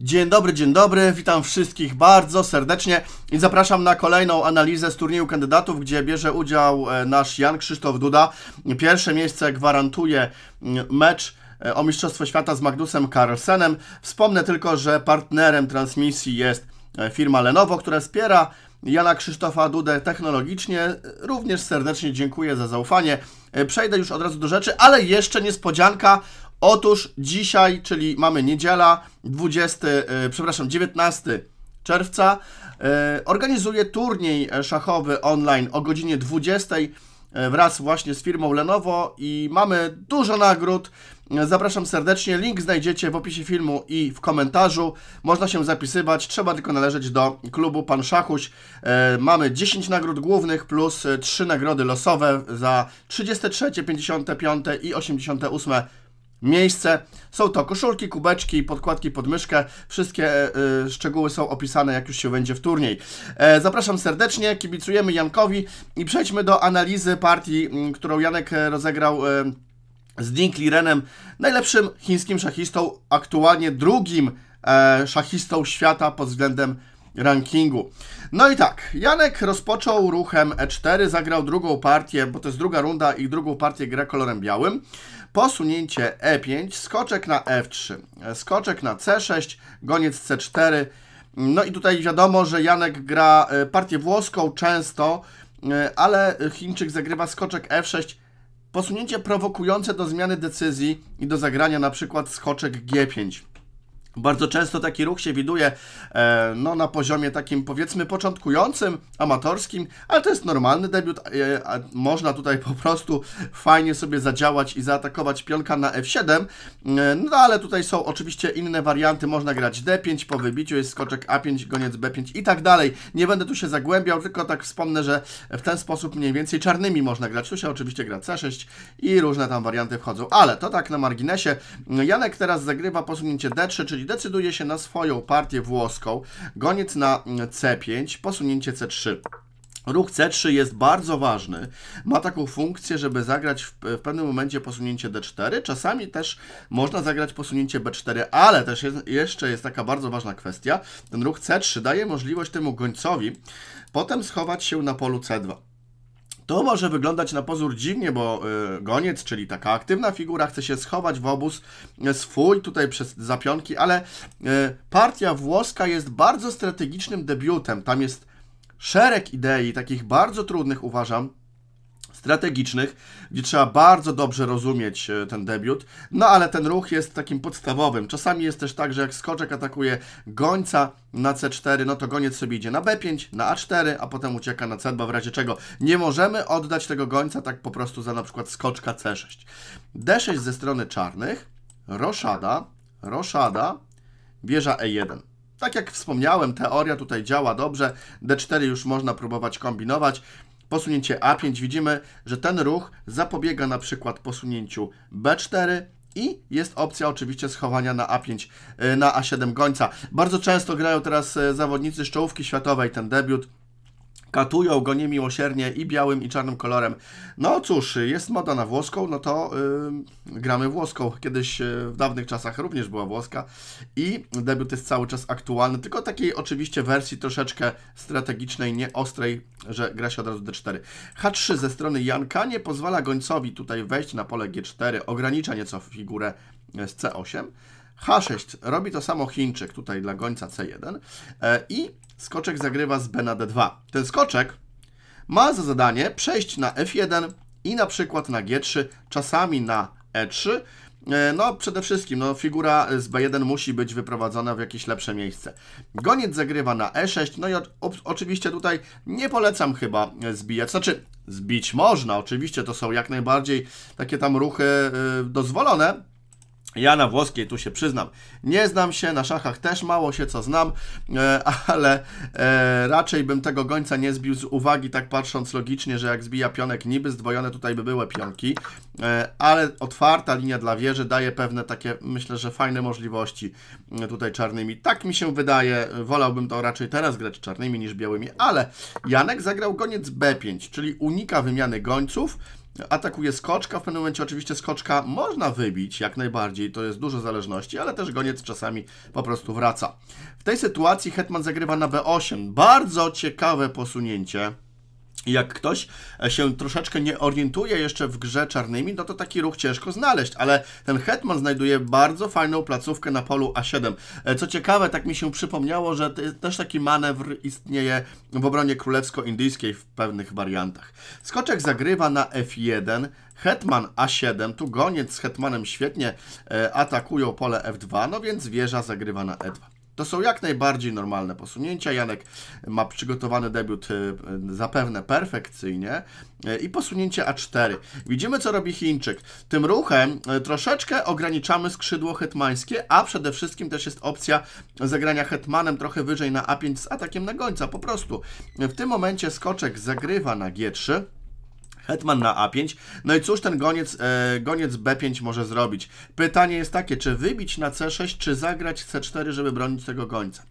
Dzień dobry, dzień dobry, witam wszystkich bardzo serdecznie i zapraszam na kolejną analizę z turnieju kandydatów, gdzie bierze udział e, nasz Jan Krzysztof Duda. Pierwsze miejsce gwarantuje mm, mecz e, o Mistrzostwo Świata z Magnusem Carlsenem. Wspomnę tylko, że partnerem transmisji jest e, firma Lenovo, która wspiera Jana Krzysztofa Dudę technologicznie. Również serdecznie dziękuję za zaufanie. Przejdę już od razu do rzeczy, ale jeszcze niespodzianka Otóż dzisiaj, czyli mamy niedziela, 20, e, przepraszam, 19 czerwca, e, organizuję turniej szachowy online o godzinie 20 e, wraz właśnie z firmą Lenovo i mamy dużo nagród. Zapraszam serdecznie, link znajdziecie w opisie filmu i w komentarzu. Można się zapisywać, trzeba tylko należeć do klubu Pan Szachuś. Mamy 10 nagród głównych plus 3 nagrody losowe za 33, 55 i 88 miejsce. Są to koszulki, kubeczki, podkładki pod myszkę. Wszystkie y, szczegóły są opisane, jak już się będzie w turniej. E, zapraszam serdecznie, kibicujemy Jankowi i przejdźmy do analizy partii, którą Janek e, rozegrał. Y, z Dink Lirenem, najlepszym chińskim szachistą, aktualnie drugim e, szachistą świata pod względem rankingu. No i tak, Janek rozpoczął ruchem E4, zagrał drugą partię, bo to jest druga runda i drugą partię gra kolorem białym. Posunięcie E5, skoczek na F3, skoczek na C6, goniec C4. No i tutaj wiadomo, że Janek gra e, partię włoską często, e, ale Chińczyk zagrywa skoczek F6. Posunięcie prowokujące do zmiany decyzji i do zagrania na przykład skoczek G5. Bardzo często taki ruch się widuje e, no, na poziomie takim powiedzmy początkującym, amatorskim, ale to jest normalny debiut. Można tutaj po prostu fajnie sobie zadziałać i zaatakować pionka na F7. E, no ale tutaj są oczywiście inne warianty. Można grać D5, po wybiciu jest skoczek A5, goniec B5 i tak dalej. Nie będę tu się zagłębiał, tylko tak wspomnę, że w ten sposób mniej więcej czarnymi można grać. Tu się oczywiście gra C6 i różne tam warianty wchodzą. Ale to tak na marginesie. Janek teraz zagrywa posunięcie D3, czyli decyduje się na swoją partię włoską, goniec na C5, posunięcie C3. Ruch C3 jest bardzo ważny. Ma taką funkcję, żeby zagrać w, w, pewnym momencie posunięcie D4. Czasami też można zagrać posunięcie B4, ale też jest, jeszcze jest taka bardzo ważna kwestia. Ten ruch C3 daje możliwość temu gońcowi potem schować się na polu C2. To może wyglądać na pozór dziwnie, bo y, goniec, czyli taka aktywna figura, chce się schować w obóz y, swój tutaj przez zapionki, ale y, partia włoska jest bardzo strategicznym debiutem. Tam jest szereg idei, takich bardzo trudnych uważam, strategicznych, gdzie trzeba bardzo dobrze rozumieć e, ten debiut. No ale ten ruch jest takim podstawowym. Czasami jest też tak, że jak skoczek atakuje gońca na C4, no to goniec sobie idzie na B5, na A4, a potem ucieka na C2, w razie czego nie możemy oddać tego gońca tak po prostu za na przykład skoczka C6. D6 ze strony czarnych, roszada, roszada, wieża E1. Tak jak wspomniałem, teoria tutaj działa dobrze, D4 już można próbować kombinować posunięcie A5 widzimy, że ten ruch zapobiega na przykład posunięciu B4 i jest opcja oczywiście schowania na A5, y, na A7 gońca. Bardzo często grają teraz y, zawodnicy z czołówki światowej ten debiut katują go niemiłosiernie i białym i czarnym kolorem. No cóż, jest moda na włoską, no to yy, gramy włoską. Kiedyś yy, w dawnych czasach również była włoska i debiut jest cały czas aktualny, tylko takiej oczywiście wersji troszeczkę strategicznej, nie ostrej, że gra się od razu D4. H3 ze strony Janka nie pozwala gońcowi tutaj wejść na pole G4, ogranicza nieco figurę y, z C8. H6 robi to samo Chińczyk tutaj dla gońca C1 yy, i skoczek zagrywa z b na d2. Ten skoczek ma za zadanie przejść na f1 i na przykład na g3, czasami na e3. E, no, przede wszystkim, no, figura z b1 musi być wyprowadzona w jakieś lepsze miejsce. Goniec zagrywa na e6, no i oczywiście tutaj nie polecam chyba zbijać, znaczy zbić można, oczywiście to są jak najbardziej takie tam ruchy y, dozwolone, ja na włoskiej tu się przyznam. Nie znam się, na szachach też mało się co znam, e, ale e, raczej bym tego gońca nie zbił z uwagi, tak patrząc logicznie, że jak zbija pionek niby, zdwojone tutaj by były pionki, e, ale otwarta linia dla wieży daje pewne takie, myślę, że fajne możliwości tutaj czarnymi. Tak mi się wydaje, wolałbym to raczej teraz grać czarnymi niż białymi, ale Janek zagrał goniec B5, czyli unika wymiany gońców, Atakuje skoczka, w pewnym momencie oczywiście skoczka można wybić jak najbardziej, to jest dużo zależności, ale też goniec czasami po prostu wraca. W tej sytuacji hetman zagrywa na b8, bardzo ciekawe posunięcie jak ktoś e, się troszeczkę nie orientuje jeszcze w grze czarnymi, no to taki ruch ciężko znaleźć, ale ten Hetman znajduje bardzo fajną placówkę na polu A7. E, co ciekawe, tak mi się przypomniało, że też taki manewr istnieje w obronie królewsko-indyjskiej w pewnych wariantach. Skoczek zagrywa na F1, Hetman A7, tu goniec z Hetmanem świetnie e, atakują pole F2, no więc wieża zagrywa na E2. To są jak najbardziej normalne posunięcia. Janek ma przygotowany debiut e, zapewne perfekcyjnie e, i posunięcie A4. Widzimy, co robi Chińczyk. Tym ruchem e, troszeczkę ograniczamy skrzydło hetmańskie, a przede wszystkim też jest opcja zagrania hetmanem trochę wyżej na A5 z atakiem na gońca. Po prostu w tym momencie skoczek zagrywa na G3. Hetman na A5. No i cóż ten goniec, e, goniec B5 może zrobić? Pytanie jest takie, czy wybić na C6, czy zagrać C4, żeby bronić tego gońca?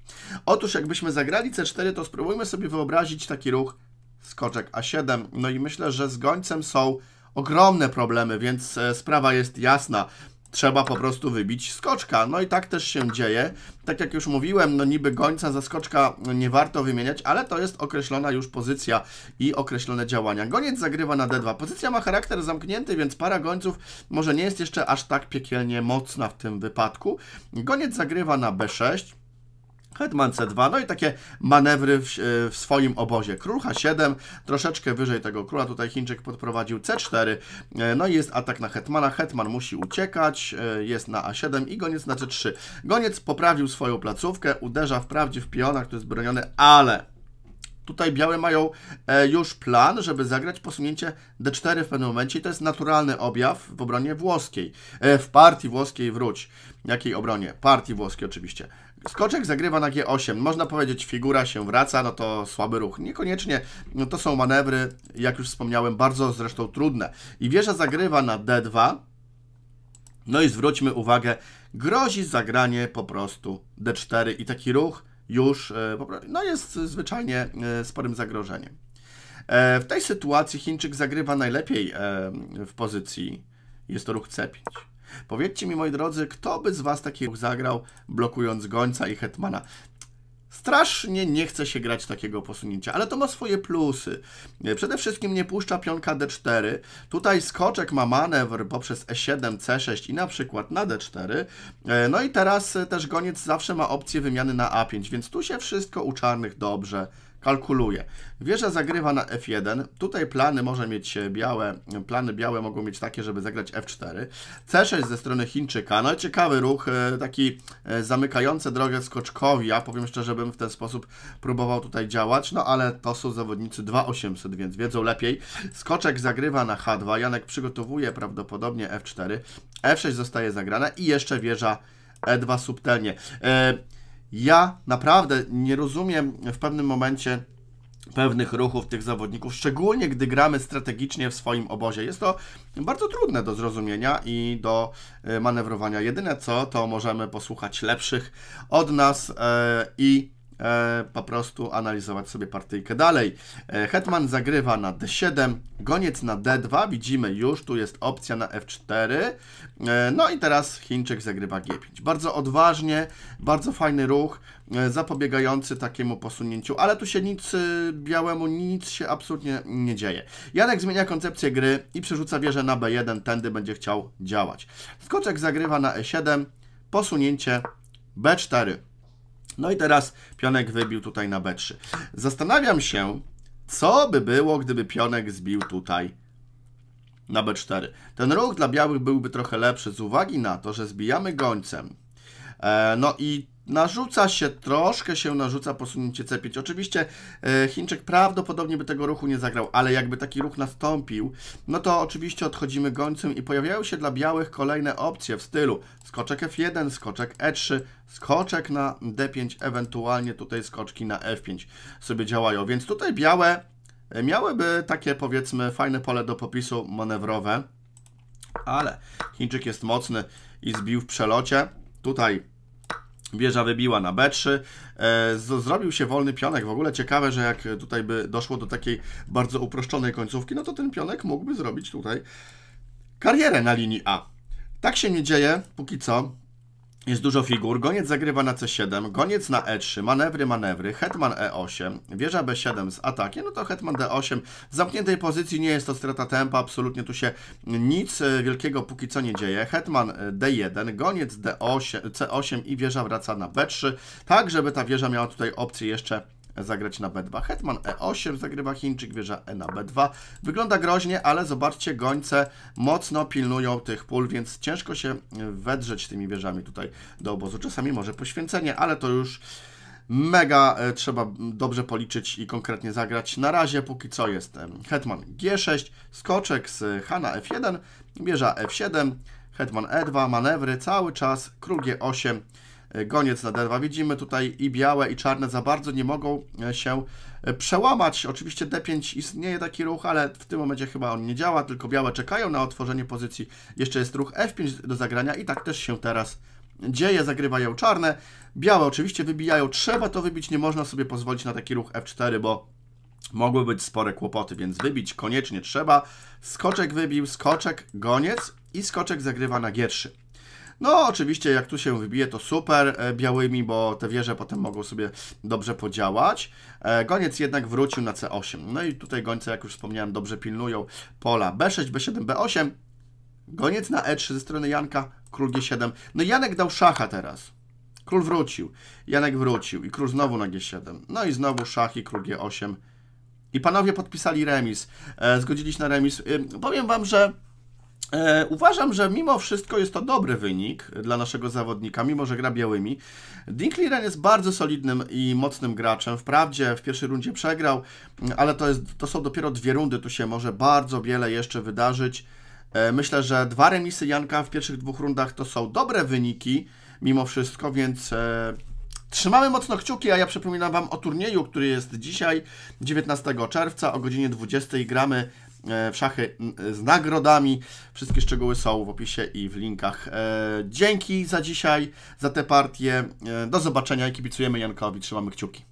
Otóż jakbyśmy zagrali C4, to spróbujmy sobie wyobrazić taki ruch skoczek A7. No i myślę, że z gońcem są ogromne problemy, więc e, sprawa jest jasna trzeba po prostu wybić skoczka. No i tak też się dzieje. Tak jak już mówiłem, no niby gońca za skoczka nie warto wymieniać, ale to jest określona już pozycja i określone działania. Goniec zagrywa na D2. Pozycja ma charakter zamknięty, więc para gońców może nie jest jeszcze aż tak piekielnie mocna w tym wypadku. Goniec zagrywa na B6. Hetman C2, no i takie manewry w, e, w, swoim obozie. Król H7, troszeczkę wyżej tego króla, tutaj Chińczyk podprowadził C4, e, no i jest atak na Hetmana, Hetman musi uciekać, e, jest na A7 i goniec na C3. Goniec poprawił swoją placówkę, uderza wprawdzie w pionach, który jest broniony, ale Tutaj białe mają już plan, żeby zagrać posunięcie D4 w pewnym momencie i to jest naturalny objaw w obronie włoskiej, w partii włoskiej wróć. Jakiej obronie? Partii włoskiej oczywiście. Skoczek zagrywa na G8. Można powiedzieć, figura się wraca, no to słaby ruch. Niekoniecznie. No to są manewry, jak już wspomniałem, bardzo zresztą trudne. I wieża zagrywa na D2. No i zwróćmy uwagę, grozi zagranie po prostu D4 i taki ruch już e, no jest zwyczajnie e, sporym zagrożeniem. E, w tej sytuacji Chińczyk zagrywa najlepiej w pozycji, jest to ruch C5. Powiedzcie mi, moi drodzy, kto by z was taki zagrał, blokując Gońca i Hetmana? Strasznie nie chce się grać takiego posunięcia, ale to ma swoje plusy. Przede wszystkim nie puszcza pionka D4. Tutaj skoczek ma manewr poprzez E7, C6 i na przykład na D4. E, no i teraz też goniec zawsze ma opcję wymiany na A5, więc tu się wszystko u czarnych dobrze kalkuluje. Wieża zagrywa na F1. Tutaj plany może mieć białe, plany białe mogą mieć takie, żeby zagrać F4. C6 ze strony Chińczyka. No i ciekawy ruch, e, taki e, zamykający drogę skoczkowi. Ja powiem szczerze, bym w ten sposób próbował tutaj działać, no ale to są zawodnicy 2800, więc wiedzą lepiej. Skoczek zagrywa na H2. Janek przygotowuje prawdopodobnie F4. F6 zostaje zagrana i jeszcze wieża E2 subtelnie. E, ja naprawdę nie rozumiem w pewnym momencie pewnych ruchów tych zawodników, szczególnie gdy gramy strategicznie w swoim obozie. Jest to bardzo trudne do zrozumienia i do e, manewrowania. Jedyne co, to możemy posłuchać lepszych od nas e, i E, po prostu analizować sobie partyjkę dalej. E, Hetman zagrywa na d7, goniec na d2, widzimy już, tu jest opcja na f4, e, no i teraz Chińczyk zagrywa g5. Bardzo odważnie, bardzo fajny ruch, zapobiegający takiemu posunięciu, ale tu się nic białemu, nic się absolutnie nie dzieje. Janek zmienia koncepcję gry i przerzuca wieżę na b1, tędy będzie chciał działać. Skoczek zagrywa na e7, posunięcie b4. No i teraz pionek wybił tutaj na b3. Zastanawiam się, co by było, gdyby pionek zbił tutaj na b4. Ten ruch dla białych byłby trochę lepszy z uwagi na to, że zbijamy gońcem. E, no i narzuca się, troszkę się narzuca posunięcie C5. Oczywiście e, Chińczyk prawdopodobnie by tego ruchu nie zagrał, ale jakby taki ruch nastąpił, no to oczywiście odchodzimy gońcem i pojawiają się dla białych kolejne opcje w stylu skoczek F1, skoczek E3, skoczek na D5, ewentualnie tutaj skoczki na F5 sobie działają. Więc tutaj białe e, miałyby takie powiedzmy fajne pole do popisu manewrowe, ale Chińczyk jest mocny i zbił w przelocie. Tutaj Wieża wybiła na B3. E, zrobił się wolny pionek. W ogóle ciekawe, że jak tutaj by doszło do takiej bardzo uproszczonej końcówki, no to ten pionek mógłby zrobić tutaj karierę na linii A. Tak się nie dzieje póki co. Jest dużo figur. Goniec zagrywa na C7, goniec na E3, manewry, manewry, hetman E8, wieża B7 z atakiem, no to hetman D8. W zamkniętej pozycji nie jest to strata tempa, absolutnie tu się nic e, wielkiego póki co nie dzieje. Hetman e, D1, goniec D8, C8 i wieża wraca na B3, tak żeby ta wieża miała tutaj opcję jeszcze zagrać na B2. Hetman E8 zagrywa Chińczyk, wieża E na B2. Wygląda groźnie, ale zobaczcie, gońce mocno pilnują tych pól, więc ciężko się e, wedrzeć tymi wieżami tutaj do obozu. Czasami może poświęcenie, ale to już mega e, trzeba dobrze policzyć i konkretnie zagrać. Na razie póki co jest hetman G6, skoczek z Hana F1, wieża F7, hetman E2, manewry cały czas, król G8, E, goniec naderwa. Widzimy tutaj i białe, i czarne za bardzo nie mogą e, się e, przełamać. Oczywiście D5 istnieje taki ruch, ale w tym momencie chyba on nie działa, tylko białe czekają na otworzenie pozycji. Jeszcze jest ruch F5 do zagrania i tak też się teraz dzieje, zagrywają czarne. Białe oczywiście wybijają, trzeba to wybić, nie można sobie pozwolić na taki ruch F4, bo mogły być spore kłopoty, więc wybić koniecznie trzeba. Skoczek wybił, skoczek, goniec i skoczek zagrywa na gierszy. No oczywiście jak tu się wybije to super e, białymi, bo te wieże potem mogą sobie dobrze podziałać. E, goniec jednak wrócił na C8. No i tutaj gońce, jak już wspomniałem, dobrze pilnują pola B6, B7, B8. Goniec na E3 ze strony Janka, król G7. No Janek dał szacha teraz. Król wrócił, Janek wrócił i król znowu na G7. No i znowu szach i król G8. I panowie podpisali remis, e, zgodzili się na remis. powiem wam, że E, uważam, że mimo wszystko jest to dobry wynik dla naszego zawodnika, mimo że gra białymi. Dinkliren jest bardzo solidnym i mocnym graczem. Wprawdzie w pierwszej rundzie przegrał, ale to, jest, to są dopiero dwie rundy, tu się może bardzo wiele jeszcze wydarzyć. E, myślę, że dwa remisy Janka w pierwszych dwóch rundach to są dobre wyniki mimo wszystko, więc e, Trzymamy mocno kciuki, a ja przypominam Wam o turnieju, który jest dzisiaj, 19 czerwca o godzinie 20. Gramy E, w szachy e, z nagrodami. Wszystkie szczegóły są w opisie i w linkach. E, dzięki za dzisiaj, za tę partię. Do zobaczenia i kibicujemy Jankowi. Trzymamy kciuki.